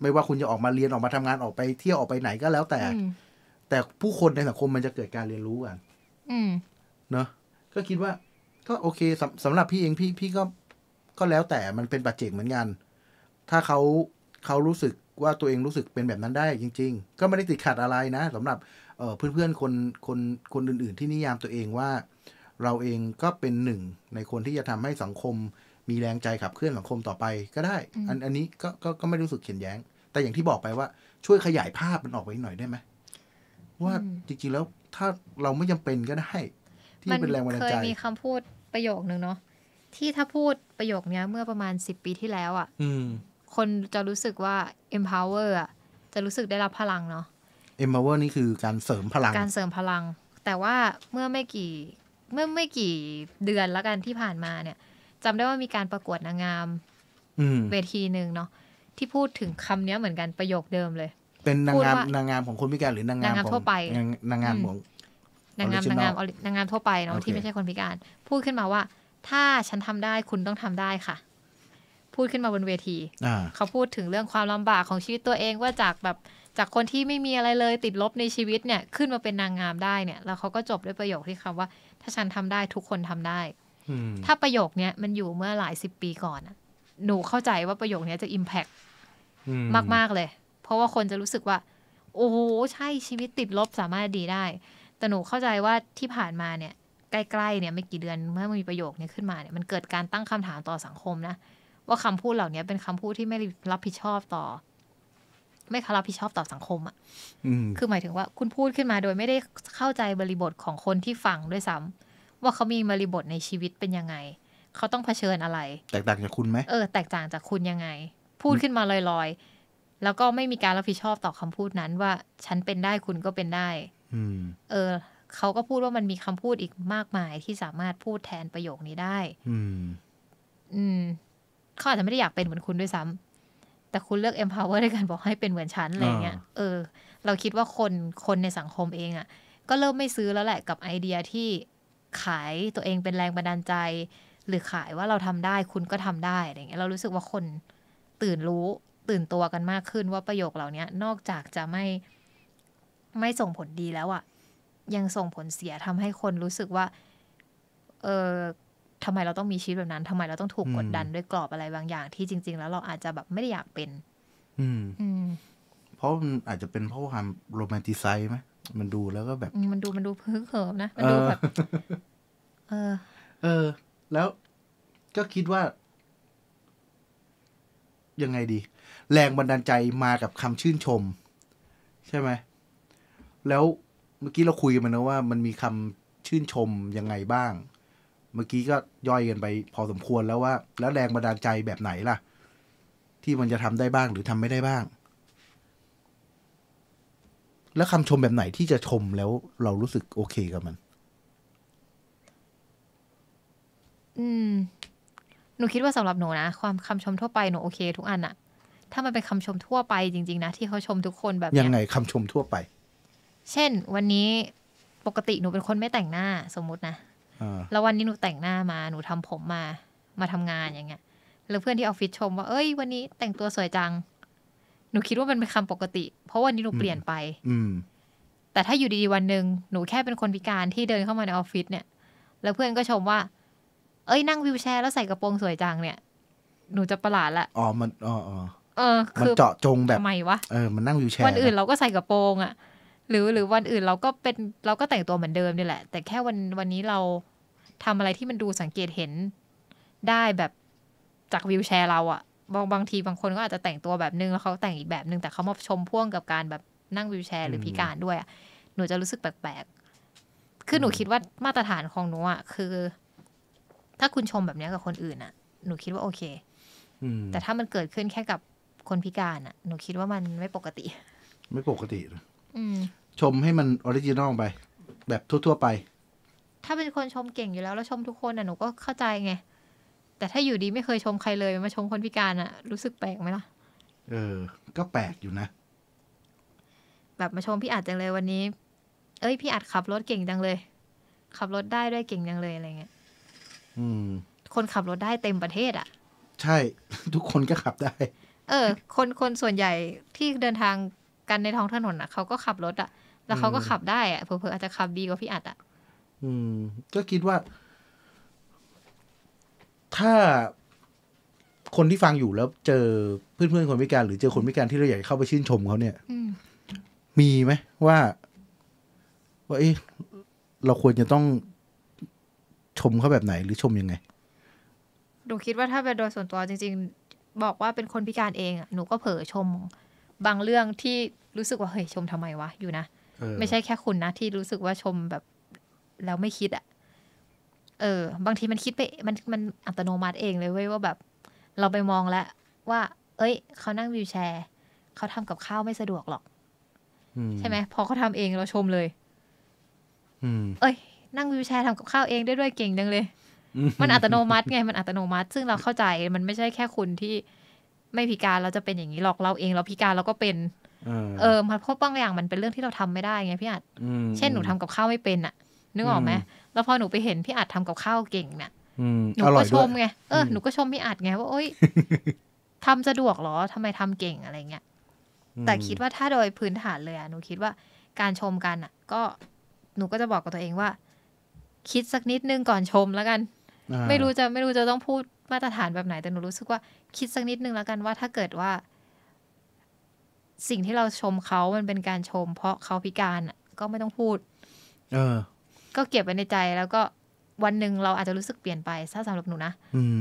ไม่ว่าคุณจะออกมาเรียนออกมาทำงานออกไปเที่ยวออกไปไหนก็แล้วแต่แต่ผู้คนในสังคมมันจะเกิดการเรียนรู้กันเนาะก็คิดว่าก็โอเคสำสำหรับพี่เองพี่พี่ก็ก็แล้วแต่มันเป็นปัจเจกเหมือนกัน ถ้าเขาเขารู้สึกว่าตัวเองรู้สึกเป็นแบบนั้นได้จริง ๆ ก็ไม่ได้ติดขัดอะไรนะสำหรับเอเพื่อนๆคนคนคนอื่น ๆ ที่นิยามตัวเองว่า เราเองก็เป็นหนึ่ง ในคนที่จะทำให้สังคม มีแรงใจขับเคลื่อนสังคมต่อไปก็ได้ อันอันนี้ก็ก็ก็ไม่รู้สึกเขียนแย้งแต่อย่างที่บอกไปว่าช่วยขยายภาพมันออกไปหน่อยได้ไหมว่าจริงๆแล้วถ้าเราไม่จำเป็นก็ได้ที่เป็นแรงบันดาลใจเคยมีคำพูดประโยคหนึ่งเนาะที่ถ้าพูดประโยคนี้เมื่อประมาณสิบปีที่แล้วอะ่ะคนจะรู้สึกว่า empower อ่ะจะรู้สึกได้รับพลังเนาะ empower นี่คือการเสริมพลัง การเสริมพลัง แต่ว่าเมื่อไม่กี่ เมื่อไม่กี่เดือนแล้วกันที่ผ่านมาเนี่ยจำได้ว่ามีการประกวดนางงามเวทีหนึ่งเนาะที่พูดถึงคำนี้เหมือนกันประโยคเดิมเลยเป็นนางงามนางงามของคนพิการหรือนางงามทั่วไปนางงามของนางงามนางงามนางงามทั่วไป เนาะที่ไม่ใช่คนพิการ พูดขึ้นมาว่า ถ้าฉันทำได้คุณต้องทำได้ค่ะ พูดขึ้นมาบนเวทีเขาพูดถึงเรื่องความลำบากของชีวิตตัวเองว่าจากแบบจากคนที่ไม่มีอะไรเลยติดลบในชีวิต เนี่ย ขึ้นมาเป็นนางงามได้เนี่ย แล้วเขาก็จบด้วยประโยคที่คำว่า ถ้าฉันทำได้ทุกคนทำได้ถ้าประโยคเนี้ยมันอยู่เมื่อหลายสิบปีก่อนหนูเข้าใจว่าประโยคเนี้ยจะอิมแพกมากๆเลยเพราะว่าคนจะรู้สึกว่า โอ้โหใช่ชีวิตติดลบสามารถดีได้แต่หนูเข้าใจว่าที่ผ่านมาเนี่ย ใกล้ๆเนี่ยไม่กี่เดือนเมื่อมีประโยคนี้ขึ้นมาเนี่ยมันเกิดการตั้งคำถามต่อสังคมนะ ว่าคำพูดเหล่านี้เป็นคำพูดที่ไม่รับผิดชอบต่อ ไม่รับผิดชอบต่อสังคมอะ่ะคือหมายถึงว่าคุณพูดขึ้นมาโดยไม่ได้เข้าใจบริบทของคนที่ฟังด้วยซ้ำ ว่าเขามีบริบทในชีวิตเป็นยังไง เขาต้องเผชิญอะไร แตกต่างจากคุณไหมเออ แตกต่างจากคุณยังไง พูดขึ้นมาลอยๆแล้วก็ไม่มีการรับผิดชอบต่อคำพูดนั้นว่าฉันเป็นได้คุณก็เป็นได้อเออเขาก็พูดว่ามันมีคำพูดอีกมากมายที่สามารถพูดแทนประโยคนี้ได้ อืม อืมเขาอาจจะไม่ได้อยากเป็นเหมือนคุณด้วยซ้ำ แต่คุณเลือก empower ด้วยกันบอกให้เป็นเหมือนฉันอะไรเงี้ย เออเราคิดว่าคนคนในสังคมเองอะ่ะ ก็เริ่มไม่ซื้อแล้วแหละ กับไอเดียที่ขายตัวเองเป็นแรงบันดาลใจ หรือขายว่าเราทำได้คุณก็ทำได้อะไรเงี้ยเรารู้สึกว่าคนตื่นรู้ตื่นตัวกันมากขึ้นว่าประโยคเหล่านี้นอกจากจะไม่ไม่ส่งผลดีแล้วอะยังส่งผลเสียทำให้คนรู้สึกว่า เออทำไมเราต้องมีชีวิตแบบนั้นทำไมเราต้องถูกกดดันด้วยกรอบอะไรบางอย่างที่จริง ๆ แล้วเราอาจจะแบบไม่ได้อยากเป็น อืมเพราะมันอาจจะเป็นเพราะความโรแมนติไซ์ไหมมันดูแล้วก็แบบ มันดูมันดูพึ้งเขิมนะมันดูแบบเออเออแล้ว ก็คิดว่ายังไงดีแรงบันดาลใจมากับคำชื่นชม ใช่ไหม แล้วเมื่อกี้เราคุยมันนะว่า มันมีคำชื่นชมยังไงบ้าง เมื่อกี้ก็ย่อยกันไป พอสมควรแล้วว่า แล้วแรงบันดาลใจแบบไหนล่ะ ที่มันจะทำได้บ้างหรือทำไม่ได้บ้าง แล้วคำชมแบบไหนที่จะชมแล้วเรารู้สึกโอเคกับมัน อืมหนูคิดว่าสำหรับหนูนะความคำชมทั่วไปหนูโอเคทุกอันอะถ้ามันเป็นคำชมทั่วไปจริง ๆ นะ ที่เขาชมทุกคนแบบยังไงคำชมทั่วไป เช่นวันนี้ปกติหนูเป็นคนไม่แต่งหน้า สมมุตินะแล้ววันนี้หนูแต่งหน้ามา หนูทำผมมามาทำงานอย่างเงี้ย แล้วเพื่อนที่ออฟฟิศชมว่าเอ้ยวันนี้แต่งตัวสวยจัง หนูคิดว่ามันเป็นคำปกติเพราะวันนี้หนูเปลี่ยนไป อืแต่ถ้าอยู่ดีๆวันหนึ่งหนูแค่เป็นคนพิการที่เดินเข้ามาในออฟฟิศเนี่ย แล้วเพื่อนก็ชมว่า เอ้ยนั่งวิวแชร์ แล้วใส่กระโปรงสวยจังเนี่ยหนูจะประหลาดละอ๋อมันอ๋อเออมันเจาะจงแบบทำไมวะ เออ มันนั่งวิวแชร์ วันอื่นเราก็ใส่กระโปรงอะหรือหรือวันอื่นเราก็เป็นเราก็แต่งตัวเหมือนเดิมนี่แหละ แต่แค่วันวันนี้เราทำอะไรที่มันดูสังเกตเห็นได้แบบจากวิวแชร์ เราอะบางบางทีบางคนก็อาจจะแต่งตัวแบบนึงแล้วเขาแต่งอีกแบบนึงแต่เขามาชมพ่วงกับการแบบนั่งวิวแชร์หรือพิการด้วยอะหนูจะรู้สึกแปลกๆคือหนูคิดว่ามาตรฐานของหนูอะคือ ถ้าคุณชมแบบนี้กับคนอื่นอะหนูคิดว่าโอเคแต่ถ้ามันเกิดขึ้นแค่กับคนพิการอะ่ะหนูคิดว่ามันไม่ปกติ ไม่ปกติืะชมให้มันออริจินอลไป แบบทั่วๆไป ถ้าเป็นคนชมเก่งอยู่แล้ว แล้วชมทุกคนอ่ะหนูก็เข้าใจไง แต่ถ้าอยู่ดีไม่เคยชมใครเลย มาชมคนพิการอ่ะ รู้สึกแปลกไหมล่ะ เออ ก็แปลกอยู่นะ แบบมาชมพี่อาจจังเลยวันนี้ เอ้ยพี่อาจขับรถเก่งจังเลย ขับรถได้ด้วยเก่งจังเลยอะไรเงี้ยอืม คนขับรถได้เต็มประเทศอ่ะ ใช่ ทุกคนก็ขับได้เออ คนคนส่วนใหญ่ที่เดินทางกันในท้องถนนอ่ะ เขาก็ขับรถอ่ะ แล้วเขาก็ขับได้อ่ะเผออพอาจจะขับดีกว่าพี่อัดอ่ะ อืม ก็คิดว่า ถ้าคนที่ฟังอยู่แล้วเจอเพื่อนเพื่อนคนพิการ หรือเจอคนพิการที่เราอยากเข้าไปชื่นชมเขาเนี่ยมีไหม ว่าว่า เอ๊ะเราควรจะต้อง ชมเขาแบบไหน หรือชมยังไงดูคิดว่าถ้าเป็นโดยส่วนตัวจริงบอกว่าเป็นคนพิการเองหนูก็เผลอชม บางเรื่องที่รู้สึกว่าเฮ้ยชมทำไมวะอยู่นะไม่ใช่แค่คุณนะที่รู้สึกว่าชมแบบแล้วไม่คิดอะเออ บางทีมันคิดไป มันมันอัตโนมัติเองเลยเว้ยว่าแบบ เราไปมองแล้วว่า เอ้ย เขานั่งวิวแชร์ เขาทำกับข้าวไม่สะดวกหรอกใช่ไหมพอเขาทาเองเราชมเลยเอ้ย นั่งวิวแชร์ทำกับข้าวเองได้ด้วยเก่งจังเลยมันอัตโนมัติไงมันอัตโนมัติซึ่งเราเข้าใจมันไม่ใช่แค่คุณที่ไม่พิการเราจะเป็นอย่างนี้ หรอกเราเองเราพิการเราก็เป็นเออมันพบบางอย่างมันเป็นเรื่องที่เราทำไม่ได้ไงพี่อัดเช่นหนูทำกับข้าวไม่เป็นอะนึกออกไหมแล้วพอหนูไปเห็นพี่อัดทำกับข้าวเก่งเนี่ยหนูก็ชมไงเออหนูก็ชมพี่อัดไงว่าโอ๊ยทำสะดวกหรอทำไมทำเก่งอะไรเงี้ยแต่คิดว่าถ้าโดยพื้นฐานเลยอะหนูคิดว่าการชมกันอะก็หนูก็จะบอกกับตัวเองว่า คิดสักนิดนึงก่อนชมแล้วกันไม่รู้จะไม่รู้จะต้องพูดมาตรฐานแบบไหน แต่หนูรู้สึกว่าคิดสักนิดนึงแล้วกันว่าถ้าเกิดว่า สิ่งที่เราชมเขามันเป็นการชมเพราะเขาพิการก็ไม่ต้องพูด เออ ก็เก็บไว้ในใจแล้วก็วันหนึ่งเราอาจจะรู้สึกเปลี่ยนไปถ้าสำหรับหนูนะ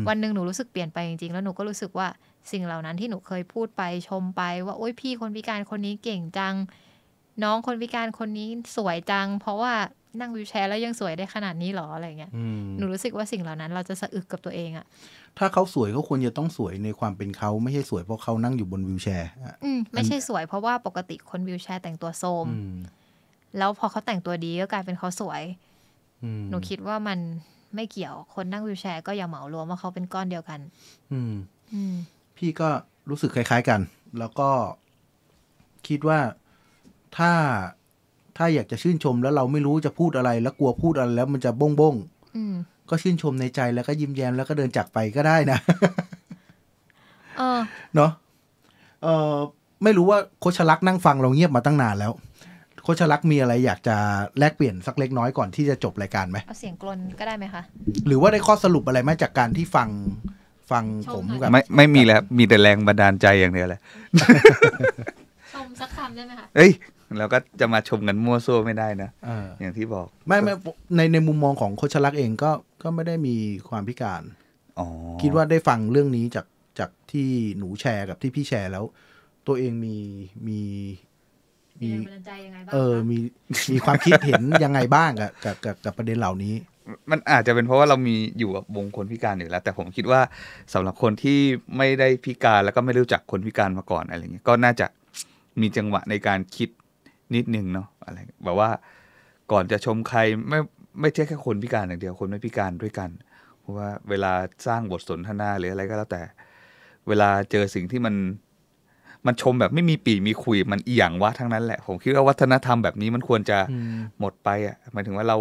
วันหนึ่งหนูรู้สึกเปลี่ยนไปจริงๆแล้วหนูก็รู้สึกว่าสิ่งเหล่านั้นที่หนูเคยพูดไปชมไปว่า โอ๊ยพี่คนพิการคนนี้เก่งจัง น้องคนพิการคนนี้สวยจัง เพราะว่านั่งวิวแชร์แล้วยังสวยได้ขนาดนี้หรออะไรเงี้ย หนูรู้สึกว่าสิ่งเหล่านั้นเราจะสะอึกกับตัวเองอะถ้าเขาสวยก็ควรจะต้องสวยในความเป็นเขา ไม่ใช่สวยเพราะเขานั่งอยู่บนวิวแชร์อืมไม่ใช่สวยเพราะว่าปกติคนวิวแชร์แต่งตัวโทมแล้วพอเขาแต่งตัวดีก็กลายเป็นเขาสวย หนูคิดว่ามันไม่เกี่ยวคนนั่งวิวแชร์ก็อย่าเหมารวมว่าเขาเป็นก้อนเดียวกัน อืมพี่ก็รู้สึกคล้าย ๆกัน แล้วก็คิดว่าถ้าถ้าอยากจะชื่นชมแล้วเราไม่รู้จะพูดอะไร แล้วกลัวพูดอะไรแล้ว มันจะบ้งบ้งก็ชื่นชมในใจแล้วก็ยิ้มแย้มแล้วก็เดินจากไปก็ได้นะเนาะเออไม่รู้ว่าโคชลักนั่งฟังเราเงียบมาตั้งนานแล้ว โคชลักมีอะไร อยากจะแลกเปลี่ยนสักเล็กน้อยก่อนที่จะจบรายการไหมเอาเสียงกลนก็ได้ไหมคะหรือว่าได้ข้อสรุปอะไรไหมจากการที่ฟังฟังผมกับไม่ไม่มีแล้วมีแต่แรงบันดาลใจอย่างเดียวแหละชมสักคำได้ไหมคะเอ้ยเราก็จะมาชมกันมั่วซั่วไม่ได้นะอย่างที่บอก ไม่ไม่ในในมุมมองของโคชลักษ์เองก็ก็ไม่ได้มีความพิการอคิดว่าได้ฟังเรื่องนี้จากจากที่หนูแชร์กับที่พี่แชร์แล้ว ตัวเองมีมี มีเออมีมีความคิดเห็นยังไงบ้างกับกับกับประเด็นเหล่านี้ มันอาจจะเป็นเพราะว่าเรามีอยู่กับวงคนพิการอยู่แล้วแต่ผมคิดว่าสำหรับคนที่ไม่ได้พิการแล้วก็ไม่รู้จักคนพิการมาก่อนอะไรเงี้ยก็น่าจะมีจังหวะในการคิดนิดนึงเนาะอะไรแบบว่าก่อนจะชมใครไม่ไม่ใช่แค่คนพิการอย่างเดียวคนไม่พิการด้วยกัน เพราะว่าเวลาสร้างบทสนทนาหรืออะไรก็แล้วแต่ เวลาเจอสิ่งที่มันมันชมแบบไม่มีปีมีคุยมันเอียงวะทั้งนั้นแหละผมคิดว่าวัฒนธรรมแบบนี้มันควรจะหมดไป อ่ะหมายถึงว่าเรา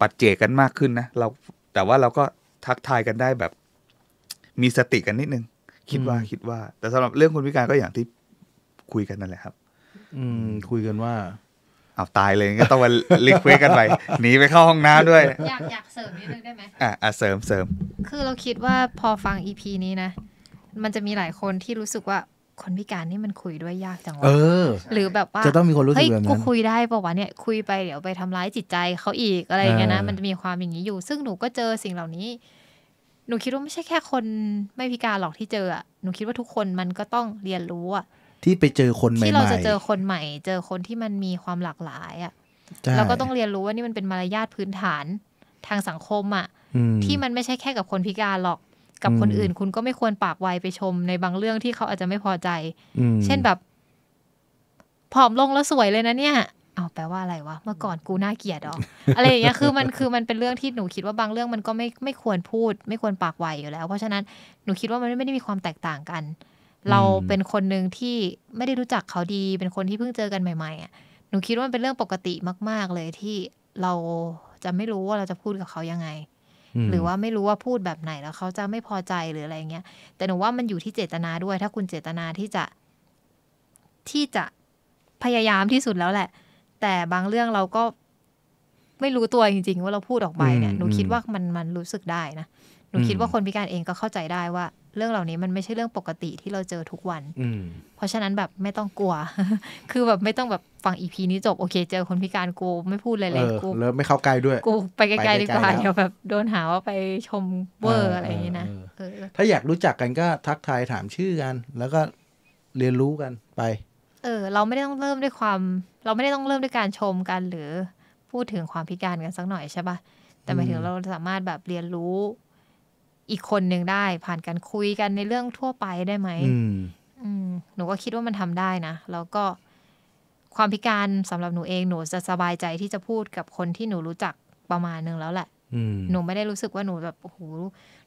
ปัดเจกกันมากขึ้นนะเราแต่ว่าเราก็ทักทายกันได้แบบมีสติกันนิดนึง คิดว่าคิดว่า แต่สำหรับเรื่องคนพิการก็อย่างที่คุยกันนั่นแหละครับอืมคุยกันว่าเอาตายเลยก็ต้องมาลิควิกันไปหนีไปเข้าห้องน้ำด้วยอยากอยากเสริมนิดนึงได้ไหมอ่ะอ่ะเสริมเสริมคือเราคิดว่าพอฟังอีพีนี้นะมันจะมีหลายคนที่รู้สึกว่าคนพิการนี่มันคุยด้วยยากจังเออ หรือแบบว่าจะต้องมีคนรู้สึกแบบนั้นกูคุยได้ปะวะเนี่ยคุยไปเดี๋ยวไปทำร้ายจิตใจเขาอีกอะไรเงี้ยนะมันจะมีความอย่างนี้อยู่ ซึ่งหนูก็เจอสิ่งเหล่านี้ หนูคิดว่าไม่ใช่แค่คนไม่พิการหรอกที่เจออ่ะหนูคิดว่าทุกคนมันก็ต้องเรียนรู้อ่ะที่ไปเจอคนใหม่ที่เราจะเจอคนใหม่ เจอคนที่มันมีความหลากหลายอะ่ะเราก็ต้องเรียนรู้ว่านี่มันเป็นมารยาทพื้นฐาน ทางสังคมอะ่ะที่มันไม่ใช่แค่กับคนพิการหรอกกับคนอื่น คุณก็ไม่ควรปากไวไปชม ในบางเรื่องที่เขาอาจจะไม่พอใจเช่นแบบ ผอมลงแล้วสวยเลยนะเนี่ยเอาแปลว่าอะไรวะเมื่อก่อนกูน่าเกลียดอ่ออะไรอย่างเงี้ยคือ มันคือมันเป็นเรื่องที่หนูคิดว่าบางเรื่องมันก็ไม่ไม่ควรพูด ไม่ควรปากไวอยู่แล้ว เพราะฉะนั้นหนูคิดว่ามันไม่ได้มีความแตกต่างกันเราเป็นคนหนึ่งที่ไม่ได้รู้จักเขาดีเป็นคนที่เพิ่งเจอกันใหม่ๆ อ่ะหนูคิดว่ามันเป็นเรื่องปกติมากๆเลยที่เราจะไม่รู้ว่าเราจะพูดกับเขายังไง หรือว่าไม่รู้ว่าพูดแบบไหนแล้วเขาจะไม่พอใจหรืออะไรเงี้ยแต่หนูว่ามันอยู่ที่เจตนาด้วย ถ้าคุณเจตนาที่จะที่จะพยายามที่สุดแล้วแหละ แต่บางเรื่องเราก็ไม่รู้ตัวจริง ๆ ว่าเราพูดออกไปเนี่ยหนูคิดว่ามันมันรู้สึกได้นะหนูคิดว่าคนพิการเองก็เข้าใจได้ว่าเรื่องเหล่านี้มันไม่ใช่เรื่องปกติที่เราเจอทุกวัน เพราะฉะนั้นแบบไม่ต้องกลัว คือแบบไม่ต้องแบบฟังอีพีนี้จบ โอเค เจอคนพิการกู ไม่พูดเลยเลยกูแล้วไม่เข้าใกล้ด้วยกูไปไกลๆดีกว่าเดี๋ยวแบบโดนหาว่าไปชมเวอร์อะไรอย่างนี้นะถ้าอยากรู้จักกันก็ทักทายถามชื่อกัน แล้วก็เรียนรู้กันไปเออเราไม่ได้ต้องเริ่มด้วยความ เราไม่ได้ต้องเริ่มด้วยการชมกันหรือพูดถึงความพิการกันสักหน่อยใช่ปะ่ะแต่หมายถึงเราสามารถแบบเรียนรู้อีกคนหนึ่งได้ผ่านการคุยกันในเรื่องทั่วไปได้ไหม หนูก็คิดว่ามันทำได้นะ แล้วก็ความพิการสำหรับหนูเอง หนูจะสบายใจที่จะพูดกับคนที่หนูรู้จักประมาณนึงแล้วแหละ หนูไม่ได้รู้สึกว่าหนูแบบ โอ้โห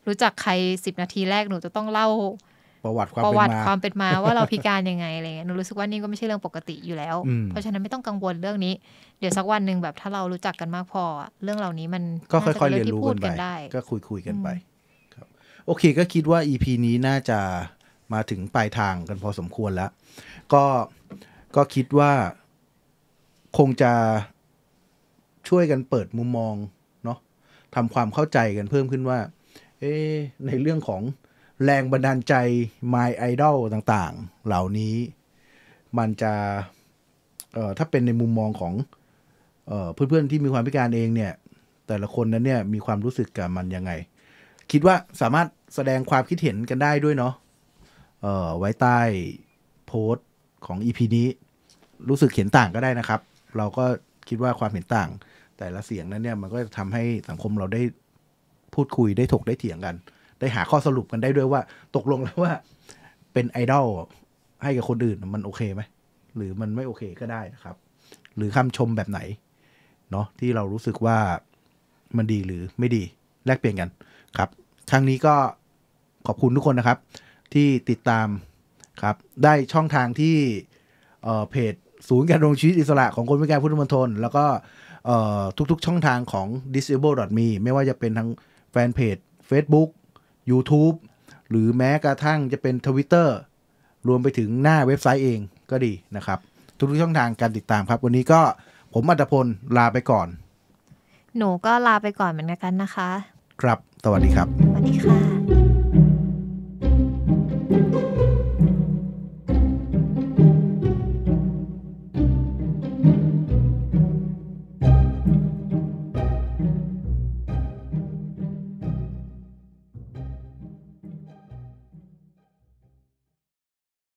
รู้จักใครสิบนาทีแรกหนูจะต้องเล่า ประวัติความประวัติความเป็นมาว่าเราพิการยังไงอะไรเงี้ย หนูรู้สึกว่านี่ก็ไม่ใช่เรื่องปกติอยู่แล้ว เพราะฉะนั้นไม่ต้องกังวลเรื่องนี้ เดี๋ยวสักวันหนึ่งแบบถ้าเรารู้จักกันมากพอเรื่องเหล่านี้มันก็ค่อยๆเรียนรู้กันไปก็คุยคุยกันไปโอเคก็คิดว่า EP นี้น่าจะมาถึงปลายทางกันพอสมควรแล้ว ก็ก็คิดว่าคงจะช่วยกันเปิดมุมมองเนาะทำความเข้าใจกันเพิ่มขึ้นว่า เอ๊ในเรื่องของแรงบันดาลใจ My Idol ต่างๆ เหล่านี้มันจะเอ่อถ้าเป็นในมุมมองของเอ่อเพื่อนๆที่มีความพิการเองเนี่ย แต่ละคนนั้นเนี่ยมีความรู้สึกกับมันยังไง คิดว่าสามารถแสดงความคิดเห็นกันได้ด้วยเนาะเอ่อ ไว้ใต้โพสต์ของ EP นี้ รู้สึกเห็นต่างก็ได้นะครับ เราก็คิดว่าความเห็นต่าง แต่ละเสียงนั้นเนี่ยมันก็จะทำให้สังคมเราได้พูดคุยได้ถกได้เถียงกัน ได้หาข้อสรุปกันได้ด้วยว่า ตกลงแล้วว่าเป็นไอดอลให้กับคนอื่นมันโอเคไหม หรือมันไม่โอเคก็ได้นะครับ หรือคำชมแบบไหนเนาะที่เรารู้สึกว่ามันดีหรือไม่ดีแลกเปลี่ยนกันครับครั้งนี้ก็ขอบคุณทุกคนนะครับ ที่ติดตามครับได้ช่องทางที่เเพจศูนย์การลงชีวิตอิสระของคนพิการพุทธมณฑลแล้วก็ทุกๆช่องทางของ disable.me ไม่ว่าจะเป็นทางแฟนเพจ Facebook YouTube หรือแม้กระทั่งจะเป็น Twitter รวมไปถึงหน้าเว็บไซต์เองก็ดีนะครับ ทุกๆช่องทางการติดตามครับ วันนี้ก็ผมอัตพลลาไปก่อน หนูก็ลาไปก่อนเหมือนกันนะคะครับสวัสดีครับ สวัสดีค่ะ